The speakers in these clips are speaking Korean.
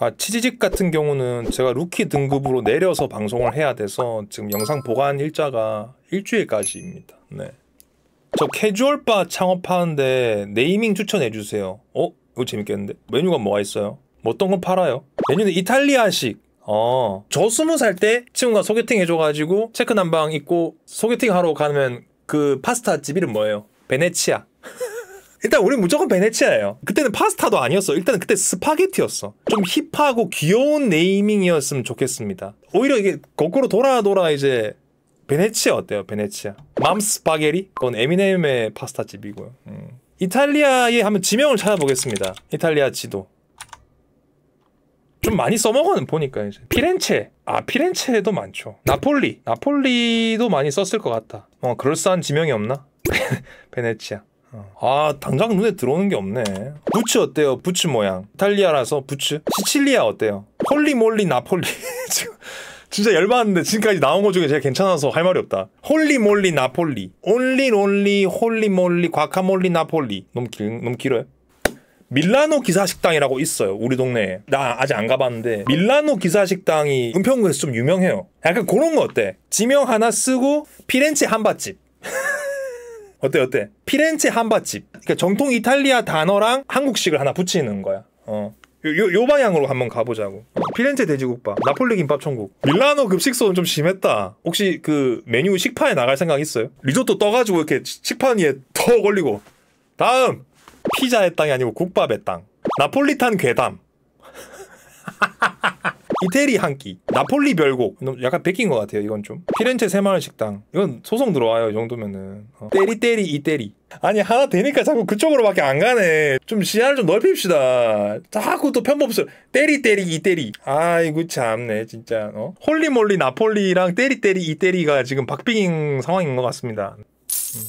아, 치즈직 같은 경우는 제가 루키 등급으로 내려서 방송을 해야 돼서 지금 영상 보관 일자가 일주일까지입니다. 네. 저 캐주얼바 창업하는데 네이밍 추천해 주세요. 어? 이거 재밌겠는데? 메뉴가 뭐가 있어요? 뭐 어떤 건 팔아요? 메뉴는 이탈리아식. 어. 저 스무 살 때 친구가 소개팅 해줘가지고 체크 난방 입고 소개팅 하러 가면 그 파스타 집 이름 뭐예요? 베네치아. 일단 우리 무조건 베네치아예요. 그때는 파스타도 아니었어. 일단 은 그때 스파게티였어. 좀 힙하고 귀여운 네이밍이었으면 좋겠습니다. 오히려 이게 거꾸로 돌아 돌아 이제 베네치아 어때요? 베네치아. 맘스파게리? 그건 에미넴의 파스타집이고요. 음. 이탈리아에 한번 지명을 찾아보겠습니다. 이탈리아 지도. 좀 많이 써먹어는 보니까 이제 피렌체 아 피렌체도 많죠 나폴리 나폴리도 많이 썼을 것 같다 어 그럴싸한 지명이 없나 베네치아 아 당장 눈에 들어오는 게 없네 부츠 어때요 부츠 모양 이탈리아라서 부츠 시칠리아 어때요 홀리몰리 나폴리 진짜 열받는데 지금까지 나온 것 중에 제가 괜찮아서 할 말이 없다 홀리몰리 나폴리 올리롤리 홀리몰리 과카몰리 나폴리 너무, 길, 너무 길어요 밀라노 기사식당이라고 있어요 우리 동네에 나 아직 안 가봤는데 밀라노 기사식당이 은평구에서 좀 유명해요 약간 그런 거 어때 지명 하나 쓰고 피렌체 한밭집 어때 어때? 피렌체 한밭집. 그러니까 정통 이탈리아 단어랑 한국식을 하나 붙이는 거야. 어. 요, 요, 방향으로 한번 가보자고. 어, 피렌체 돼지국밥, 나폴리 김밥 천국. 밀라노 급식소는 좀 심했다. 혹시 그 메뉴 식판에 나갈 생각 있어요? 리조또 떠가지고 이렇게 식판 위에 더 걸리고. 다음! 피자의 땅이 아니고 국밥의 땅. 나폴리탄 괴담. 이태리 한 끼, 나폴리 별곡. 약간 베낀 것 같아요, 이건 좀. 피렌체 새마을 식당. 이건 소송 들어와요, 이 정도면은. 어. 때리 때리 이때리. 아니 하나 되니까 자꾸 그쪽으로밖에 안 가네. 좀 시야를 좀 넓힙시다. 자꾸 또 편법수 때리 때리 이때리. 아이고 참네 진짜. 어? 홀리몰리 나폴리랑 때리 때리 이때리가 지금 박빙 상황인 것 같습니다. 음.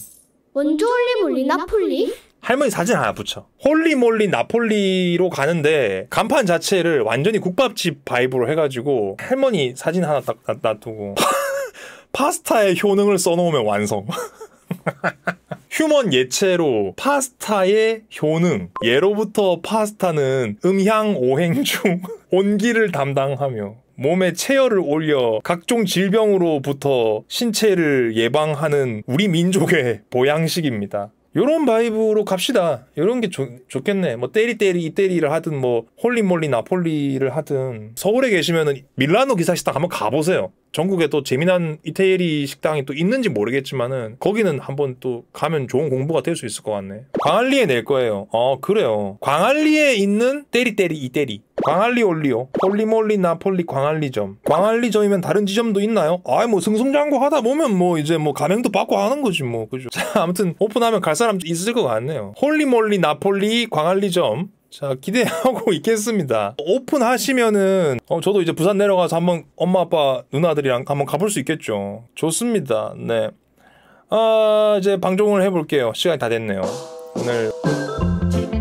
원조 홀리몰리 나폴리? 할머니 사진 하나 붙여. 홀리몰리 나폴리로 가는데 간판 자체를 완전히 국밥집 바이브로 해가지고 할머니 사진 하나 딱 놔두고 파스타의 효능을 써놓으면 완성. 휴먼 예체로 파스타의 효능. 예로부터 파스타는 음향 오행 중 온기를 담당하며 몸에 체열을 올려 각종 질병으로부터 신체를 예방하는 우리 민족의 보양식입니다. 요런 바이브로 갑시다. 요런 게 좋, 좋겠네. 뭐 때리 때리 이때리를 하든 뭐 홀리몰리 나폴리를 하든 서울에 계시면은 밀라노 기사식당 한번 가보세요. 전국에 또 재미난 이태리 식당이 또 있는지 모르겠지만은 거기는 한번 또 가면 좋은 공부가 될 수 있을 것 같네. 광안리에 낼 거예요. 어 그래요. 광안리에 있는 때리때리 이때리. 광안리 올리오. 폴리몰리 나폴리 광안리점. 광안리점이면 다른 지점도 있나요? 아이 뭐 승승장구 하다 보면 뭐 이제 뭐 가맹도 받고 하는 거지 뭐 그죠. 자 아무튼 오픈하면 갈 사람 있을 것 같네요. 홀리몰리 나폴리 광안리점. 자 기대하고 있겠습니다 오픈하시면은 어, 저도 이제 부산 내려가서 한번 엄마 아빠 누나들이랑 한번 가볼 수 있겠죠 좋습니다 네 아, 이제 방종을 해볼게요 시간이 다 됐네요 오늘